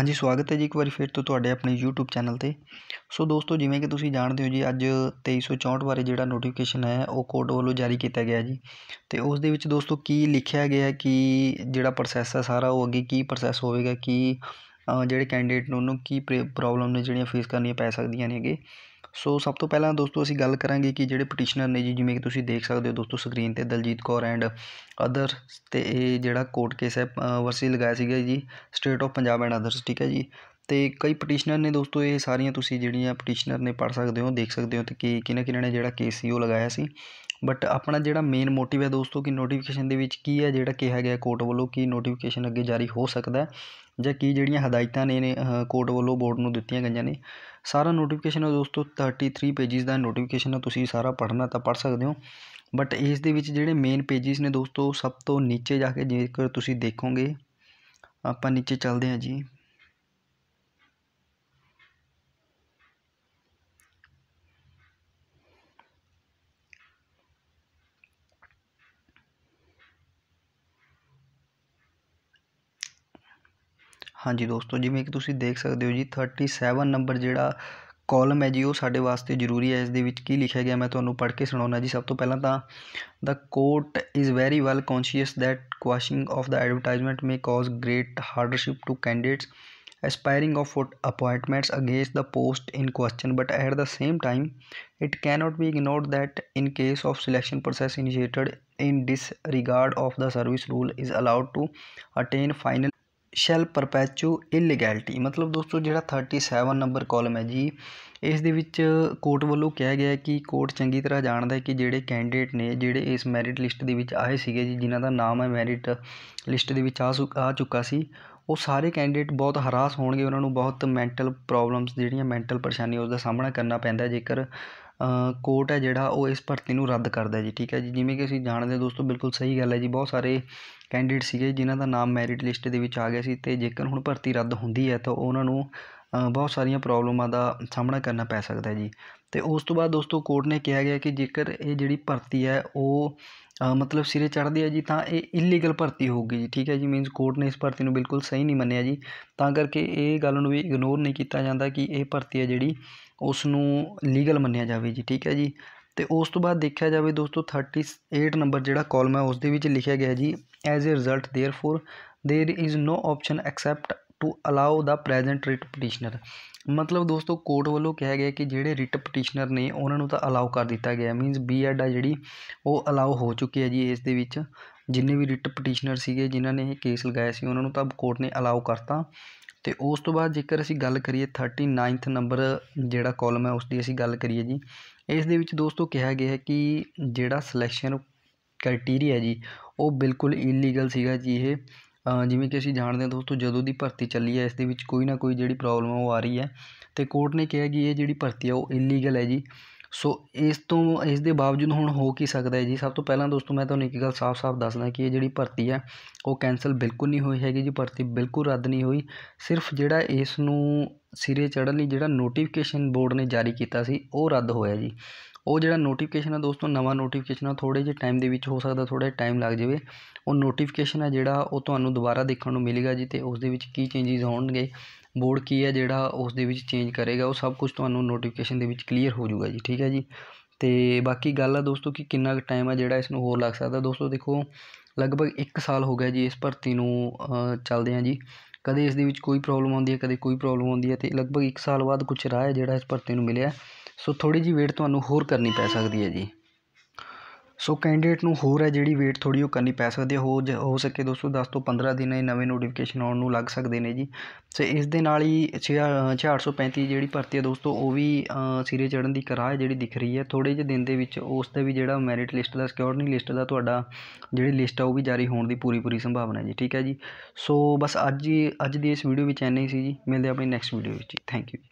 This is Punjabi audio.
ਹਾਂਜੀ ਸਵਾਗਤ ਹੈ ਜੀ ਇੱਕ ਵਾਰੀ ਫਿਰ ਤੋਂ ਤੁਹਾਡੇ ਆਪਣੇ YouTube ਚੈਨਲ ਤੇ ਸੋ ਦੋਸਤੋ ਜਿਵੇਂ ਕਿ ਤੁਸੀਂ ਜਾਣਦੇ ਹੋ ਜੀ ਅੱਜ 2364 ਬਾਰੇ ਜਿਹੜਾ ਨੋਟੀਫਿਕੇਸ਼ਨ ਹੈ ਉਹ ਕੋਡ ਵੱਲੋਂ ਜਾਰੀ ਕੀਤਾ ਗਿਆ ਜੀ ਤੇ ਉਸ ਦੇ ਵਿੱਚ ਦੋਸਤੋ ਕੀ ਲਿਖਿਆ ਗਿਆ ਕਿ ਜਿਹੜਾ ਪ੍ਰੋਸੈਸ ਹੈ ਸਾਰਾ ਉਹ ਅੱਗੇ ਕੀ ਪ੍ਰੋਸੈਸ ਹੋਵੇਗਾ ਕੀ ਜਿਹੜੇ ਕੈਂਡੀਡੇਟ ਨੂੰ ਉਹਨੂੰ ਕੀ ਪ੍ਰੋਬਲਮ ਨੇ ਜਿਹੜੀਆਂ ਫੇਸ ਕਰਨੀਆਂ ਪੈ ਸਕਦੀਆਂ ਨੇਗੇ ਸੋ ਸਭ ਤੋਂ ਪਹਿਲਾਂ ਦੋਸਤੋ ਅਸੀਂ ਗੱਲ ਕਰਾਂਗੇ ਕਿ ਜਿਹੜੇ ਪਟੀਸ਼ਨਰ ਨੇ ਜੀ ਜਿਵੇਂ ਕਿ ਤੁਸੀਂ ਦੇਖ ਸਕਦੇ ਹੋ ਦੋਸਤੋ ਸਕਰੀਨ ਤੇ ਦਲਜੀਤ ਕੌਰ ਐਂਡ ਅਦਰ ਤੇ ਇਹ ਜਿਹੜਾ ਕੋਰਟ ਕੇਸ ਹੈ ਵਰਸੀ ਲਗਾਇਆ ਸੀਗਾ ਜੀ state of Punjab and others ਠੀਕ ਹੈ ਜੀ ਤੇ ਕਈ ਪਟੀਸ਼ਨਰ ਨੇ ਦੋਸਤੋ ਇਹ ਸਾਰੀਆਂ ਤੁਸੀਂ ਜਿਹੜੀਆਂ ਪਟੀਸ਼ਨਰ ਨੇ ਪੜ ਸਕਦੇ ਹੋ ਦੇਖ ਸਕਦੇ ਹੋ ਤੇ ਕਿ ਕਿਹਨਾਂ ਕਿਹਨਾਂ ਨੇ ਜਿਹੜਾ ਕੇਸ ਸੀ ਉਹ ਲਗਾਇਆ ਸੀ ਬਟ ਆਪਣਾ ਜਿਹੜਾ ਮੇਨ ਮੋਟਿਵ ਹੈ ਦੋਸਤੋ ਕਿ ਨੋਟੀਫਿਕੇਸ਼ਨ ਦੇ ਵਿੱਚ ਕੀ ਹੈ ਜਿਹੜਾ ਕਿਹਾ ਗਿਆ ਕੋਰਟ ਵੱਲੋਂ ਕੀ ਨੋਟੀਫਿਕੇਸ਼ਨ ਅੱਗੇ ਜਾਰੀ ਹੋ ਸਕਦਾ ਜਾਂ ਕੀ ਜਿਹੜੀਆਂ ਹਦਾਇਤਾਂ ਨੇ ਕੋਰਟ ਵੱਲੋਂ ਬੋਰਡ ਨੂੰ ਦਿੱਤੀਆਂ ਗਈਆਂ ਨੇ ਸਾਰਾ ਨੋਟੀਫਿਕੇਸ਼ਨ ਹੈ ਦੋਸਤੋ 33 ਪੇजेस ਦਾ ਨੋਟੀਫਿਕੇਸ਼ਨ ਹੈ ਤੁਸੀਂ ਸਾਰਾ ਪੜ੍ਹਨਾ ਤਾਂ ਪੜ੍ਹ ਸਕਦੇ ਹੋ ਬਟ ਇਸ ਦੇ ਵਿੱਚ ਜਿਹੜੇ ਮੇਨ ਪੇजेस ਨੇ ਦੋਸਤੋ ਸਭ ਤੋਂ ਨੀਚੇ ਜਾ ਕੇ ਜੇਕਰ ਤੁਸੀਂ ਦੇਖੋਗੇ ਆਪਾਂ ਨੀਚੇ ਚੱਲਦੇ ਹਾਂ ਜੀ ਹਾਂਜੀ ਦੋਸਤੋ ਜਿਵੇਂ ਕਿ ਤੁਸੀਂ ਦੇਖ ਸਕਦੇ ਹੋ ਜੀ 37 ਨੰਬਰ ਜਿਹੜਾ ਕਾਲਮ ਹੈ ਜੀ ਉਹ ਸਾਡੇ ਵਾਸਤੇ ਜ਼ਰੂਰੀ ਹੈ ਇਸ ਦੇ ਵਿੱਚ ਕੀ ਲਿਖਿਆ ਗਿਆ ਮੈਂ ਤੁਹਾਨੂੰ ਪੜ੍ਹ ਕੇ ਸੁਣਾਉਣਾ ਜੀ ਸਭ ਤੋਂ ਪਹਿਲਾਂ ਤਾਂ the court is very well conscious that quashing of the advertisement may cause great hardship to candidates aspiring of appointments against the post in question but at the same time it cannot be ignored that in case of selection process initiated in disregard of the service rule is allowed to attain final shall perpetuate illegality ਮਤਲਬ ਦੋਸਤੋ ਜਿਹੜਾ 37 ਨੰਬਰ ਕਾਲਮ ਹੈ ਜੀ ਇਸ ਦੇ ਵਿੱਚ ਕੋਰਟ ਵੱਲੋਂ ਕਿਹਾ ਗਿਆ ਕਿ ਕੋਰਟ ਚੰਗੀ ਤਰ੍ਹਾਂ ਜਾਣਦਾ ਹੈ ਕਿ ਜਿਹੜੇ ਕੈਂਡੀਡੇਟ ਨੇ ਜਿਹੜੇ ਇਸ ਮੈਰਿਟ ਲਿਸਟ ਦੇ ਵਿੱਚ ਆਏ ਸੀਗੇ ਜੀ ਜਿਨ੍ਹਾਂ ਦਾ ਨਾਮ ਹੈ ਮੈਰਿਟ ਲਿਸਟ ਦੇ ਵਿੱਚ ਆ ਆ ਚੁੱਕਾ ਸੀ ਉਹ ਸਾਰੇ ਕੈਂਡੀਡੇਟ ਬਹੁਤ ਹਰਾਸ ਹੋਣਗੇ ਉਹਨਾਂ ਨੂੰ ਬਹੁਤ ਮੈਂਟਲ ਪ੍ਰੋਬਲਮਸ ਜਿਹੜੀਆਂ ਮੈਂਟਲ ਪਰੇਸ਼ਾਨੀ ਉਸ ਦਾ ਸਾਹਮਣਾ ਕਰਨਾ ਪੈਂਦਾ ਜੇਕਰ ਕੋਰਟ ਹੈ ਜਿਹੜਾ ਉਹ ਇਸ ਭਰਤੀ ਨੂੰ ਰੱਦ ਕਰਦਾ ਜੀ ਠੀਕ ਹੈ ਜੀ ਜਿਵੇਂ ਕਿ ਅਸੀਂ ਜਾਣਦੇ ਦੋਸਤੋ ਬਿਲਕੁਲ ਸਹੀ ਗੱਲ ਹੈ ਜੀ ਬਹੁਤ ਸਾਰੇ ਕੈਂਡੀਡੇਟ ਸੀਗੇ ਜਿਨ੍ਹਾਂ ਦਾ ਨਾਮ ਮੈਰਿਟ ਲਿਸਟ ਦੇ ਵਿੱਚ ਆ ਗਿਆ ਸੀ ਅਤੇ ਜੇਕਰ ਹੁਣ ਭਰਤੀ ਰੱਦ ਹੁੰਦੀ ਹੈ ਤਾਂ ਉਹਨਾਂ ਨੂੰ ਬਹੁਤ ਸਾਰੀਆਂ ਪ੍ਰੋਬਲਮਾਂ ਦਾ ਸਾਹਮਣਾ ਕਰਨਾ ਪੈ ਸਕਦਾ ਜੀ ਤੇ ਉਸ ਤੋਂ ਬਾਅਦ ਦੋਸਤੋ ਕੋਰਟ ਨੇ ਕਿਹਾ ਗਿਆ ਕਿ ਜੇਕਰ ਇਹ ਜਿਹੜੀ ਭਰਤੀ ਹੈ ਉਹ ਮਤਲਬ ਸਿਰੇ ਚੜਦੀ ਹੈ ਜੀ ਤਾਂ ਇਹ ਇਲੀਗਲ ਭਰਤੀ ਹੋਊਗੀ ਜੀ ਠੀਕ ਹੈ ਜੀ ਮੀਨਸ ਕੋਰਟ ਨੇ ਇਸ ਭਰਤੀ ਨੂੰ ਬਿਲਕੁਲ ਸਹੀ ਨਹੀਂ ਮੰਨਿਆ ਜੀ ਤਾਂ ਕਰਕੇ ਇਹ ਗੱਲ ਨੂੰ ਵੀ ਇਗਨੋਰ ਨਹੀਂ ਕੀਤਾ ਜਾਂਦਾ ਕਿ ਇਹ ਭਰਤੀ ਹੈ ਜਿਹੜੀ ਉਸ ਨੂੰ ਲੀਗਲ ਮੰਨਿਆ ਜਾਵੇ ਜੀ ਠੀਕ ਹੈ ਜੀ ਤੇ ਉਸ ਤੋਂ ਬਾਅਦ ਦੇਖਿਆ ਜਾਵੇ ਦੋਸਤੋ 38 ਨੰਬਰ ਜਿਹੜਾ ਕਾਲਮ ਹੈ ਉਸ ਦੇ ਵਿੱਚ ਲਿਖਿਆ ਗਿਆ ਜੀ as a result therefore there is no option except to allow the present writ petitioner ਮਤਲਬ ਦੋਸਤੋ ਕੋਰਟ ਵੱਲੋਂ ਕਿਹਾ ਗਿਆ ਕਿ ਜਿਹੜੇ ਰਿਟ ਪਟੀਸ਼ਨਰ ਨੇ ਉਹਨਾਂ ਨੂੰ ਤਾਂ ਅਲਾਓ ਕਰ ਦਿੱਤਾ ਗਿਆ ਮੀਨਸ ਬੀਐਡ ਆ ਜਿਹੜੀ ਉਹ ਅਲਾਓ ਹੋ ਚੁੱਕੀ ਹੈ ਜੀ ਇਸ ਦੇ ਵਿੱਚ ਜਿੰਨੇ ਵੀ ਰਿਟ ਪਟੀਸ਼ਨਰ ਸੀਗੇ ਜਿਨ੍ਹਾਂ ਨੇ ਇਹ ਕੇਸ ਲਗਾਇਆ ਸੀ ਉਹਨਾਂ ਨੂੰ ਤਾਂ ਕੋਰਟ ਨੇ ਅਲਾਓ ਕਰਤਾ ਤੇ ਉਸ ਤੋਂ ਬਾਅਦ ਜੇਕਰ ਅਸੀਂ ਗੱਲ ਕਰੀਏ 39th ਨੰਬਰ ਜਿਹੜਾ ਕਾਲਮ ਹੈ ਉਸ ਦੀ ਅਸੀਂ ਗੱਲ ਕਰੀਏ ਜੀ ਇਸ ਦੇ ਵਿੱਚ ਦੋਸਤੋ ਕਿਹਾ ਗਿਆ ਹੈ ਕਿ ਜਿਹੜਾ ਸਿਲੈਕਸ਼ਨ ਕ੍ਰਾਈਟੇਰੀਆ ਜੀ ਉਹ ਬਿਲਕੁਲ ਇਲੀਗਲ ਸੀਗਾ ਜੀ ਇਹ ਜਿਵੇਂ ਕਿ ਅਸੀਂ ਜਾਣਦੇ ਹਾਂ ਦੋਸਤੋ ਜਦੋਂ ਦੀ ਭਰਤੀ ਚੱਲੀ ਹੈ ਇਸ ਦੇ ਵਿੱਚ ਕੋਈ ਨਾ ਕੋਈ ਜਿਹੜੀ ਪ੍ਰੋਬਲਮ ਉਹ ਆ ਰਹੀ ਹੈ ਅਤੇ ਕੋਰਟ ਨੇ ਕਿਹਾ ਕਿ ਇਹ ਜਿਹੜੀ ਭਰਤੀ ਆ ਉਹ ਇਲੀਗਲ ਹੈ ਜੀ ਸੋ ਇਸ ਤੋਂ ਇਸ ਦੇ ਬਾਵਜੂਦ ਹੁਣ ਹੋ ਕੀ ਸਕਦਾ ਹੈ ਜੀ ਸਭ ਤੋਂ ਪਹਿਲਾਂ ਦੋਸਤੋ ਮੈਂ ਤੁਹਾਨੂੰ ਇੱਕ ਗੱਲ ਸਾਫ਼-ਸਾਫ਼ ਦੱਸਦਾ ਕਿ ਇਹ ਜਿਹੜੀ ਭਰਤੀ ਹੈ ਉਹ ਕੈਨਸਲ ਬਿਲਕੁਲ ਨਹੀਂ ਹੋਈ ਹੈਗੀ ਜੀ ਭਰਤੀ ਬਿਲਕੁਲ ਰੱਦ ਨਹੀਂ ਹੋਈ ਸਿਰਫ ਜਿਹੜਾ ਇਸ ਨੂੰ ਸਿਰੇ ਚੜ੍ਹਨ ਲਈ ਜਿਹੜਾ ਨੋਟੀਫਿਕੇਸ਼ਨ ਬੋਰਡ ਨੇ ਜਾਰੀ ਕੀਤਾ ਸੀ ਉਹ ਰੱਦ ਹੋਇਆ ਜੀ ਉਹ ਜਿਹੜਾ ਨੋਟੀਫਿਕੇਸ਼ਨ ਆ ਦੋਸਤੋ ਨਵਾਂ ਨੋਟੀਫਿਕੇਸ਼ਨ ਆ ਥੋੜੇ ਜਿਹੇ ਟਾਈਮ ਦੇ ਵਿੱਚ ਹੋ ਸਕਦਾ ਥੋੜਾ ਟਾਈਮ ਲੱਗ ਜਾਵੇ ਉਹ ਨੋਟੀਫਿਕੇਸ਼ਨ ਆ ਜਿਹੜਾ ਉਹ ਤੁਹਾਨੂੰ ਦੁਬਾਰਾ ਦੇਖਣ ਨੂੰ ਮਿਲੇਗਾ ਜੀ ਤੇ ਉਸ ਦੇ ਵਿੱਚ ਕੀ ਚੇਂਜਸ ਹੋਣਗੇ ਬੋਰਡ ਕੀ ਹੈ ਜਿਹੜਾ ਉਸ ਦੇ ਵਿੱਚ ਚੇਂਜ ਕਰੇਗਾ ਉਹ ਸਭ ਕੁਝ ਤੁਹਾਨੂੰ ਨੋਟੀਫਿਕੇਸ਼ਨ ਦੇ ਵਿੱਚ ਕਲੀਅਰ ਹੋ ਜਾਊਗਾ ਜੀ ਠੀਕ ਹੈ ਜੀ ਤੇ ਬਾਕੀ ਗੱਲ ਆ ਦੋਸਤੋ ਕਿ ਕਿੰਨਾ ਟਾਈਮ ਆ ਜਿਹੜਾ ਇਸ ਨੂੰ ਹੋਰ ਲੱਗ ਸਕਦਾ ਦੋਸਤੋ ਦੇਖੋ ਲਗਭਗ 1 ਸਾਲ ਹੋ ਗਿਆ ਜੀ ਇਸ ਭਰਤੀ ਨੂੰ ਚੱਲਦੇ ਆ ਜੀ ਕਦੇ ਇਸ ਦੇ ਵਿੱਚ ਕੋਈ ਪ੍ਰੋਬਲਮ ਆਉਂਦੀ ਹੈ ਕਦੇ ਕੋਈ ਪ੍ਰੋਬਲਮ ਆਉਂਦੀ ਹੈ ਤੇ ਲਗਭਗ 1 ਸਾਲ ਬਾਅਦ ਕੁਝ ਰਾਹ ਹੈ ਜਿਹੜਾ ਇਸ ਭਰਤੀ ਨੂੰ ਮਿਲਿਆ ਸੋ ਥੋੜੀ ਜੀ ਵੇਟ ਤੁਹਾਨੂੰ ਹੋਰ ਕਰਨੀ ਪੈ ਸਕਦੀ ਹੈ ਜੀ ਸੋ ਕੈਂਡੀਡੇਟ ਨੂੰ ਹੋਰ ਹੈ ਜਿਹੜੀ ਵੇਟ ਥੋੜੀ ਉਹ ਕਰਨੀ ਪੈ ਸਕਦੀ ਹੈ ਹੋ ਹੋ ਸਕੇ 10 ਤੋਂ 15 ਦਿਨ ਇਹ ਨਵੇਂ ਨੋਟੀਫਿਕੇਸ਼ਨ ਆਉਣ ਨੂੰ ਲੱਗ ਸਕਦੇ ਨੇ ਜੀ ਸੋ ਇਸ ਦੇ ਨਾਲ ਹੀ 6435 ਜਿਹੜੀ ਭਰਤੀ ਹੈ ਦੋਸਤੋ ਉਹ ਵੀ ਸਿਰੇ ਚੜਨ ਦੀ ਕਰਾਹ ਜਿਹੜੀ ਦਿਖ ਰਹੀ ਹੈ ਥੋੜੇ ਜਿਹੇ ਦਿਨ ਦੇ ਵਿੱਚ ਉਸ ਦਾ ਵੀ ਜਿਹੜਾ ਮੈਰਿਟ ਲਿਸਟ ਦਾ ਸਿਕਿਉਰਿਟੀ ਲਿਸਟ ਦਾ ਤੁਹਾਡਾ ਜਿਹੜੀ ਲਿਸਟ ਆ ਉਹ ਵੀ ਜਾਰੀ ਹੋਣ ਦੀ ਪੂਰੀ ਪੂਰੀ ਸੰਭਾਵਨਾ ਹੈ ਜੀ ਠੀਕ ਹੈ ਜੀ ਸੋ ਬਸ ਅੱਜ ਅੱਜ ਦੀ ਇਸ ਵੀਡੀਓ ਵਿੱਚ ਐਨੇ ਸੀ ਜੀ ਮਿਲਦੇ ਆਪਣੀ ਨੈਕਸਟ ਵੀਡੀਓ ਵਿੱਚ ਥੈਂਕ ਯੂ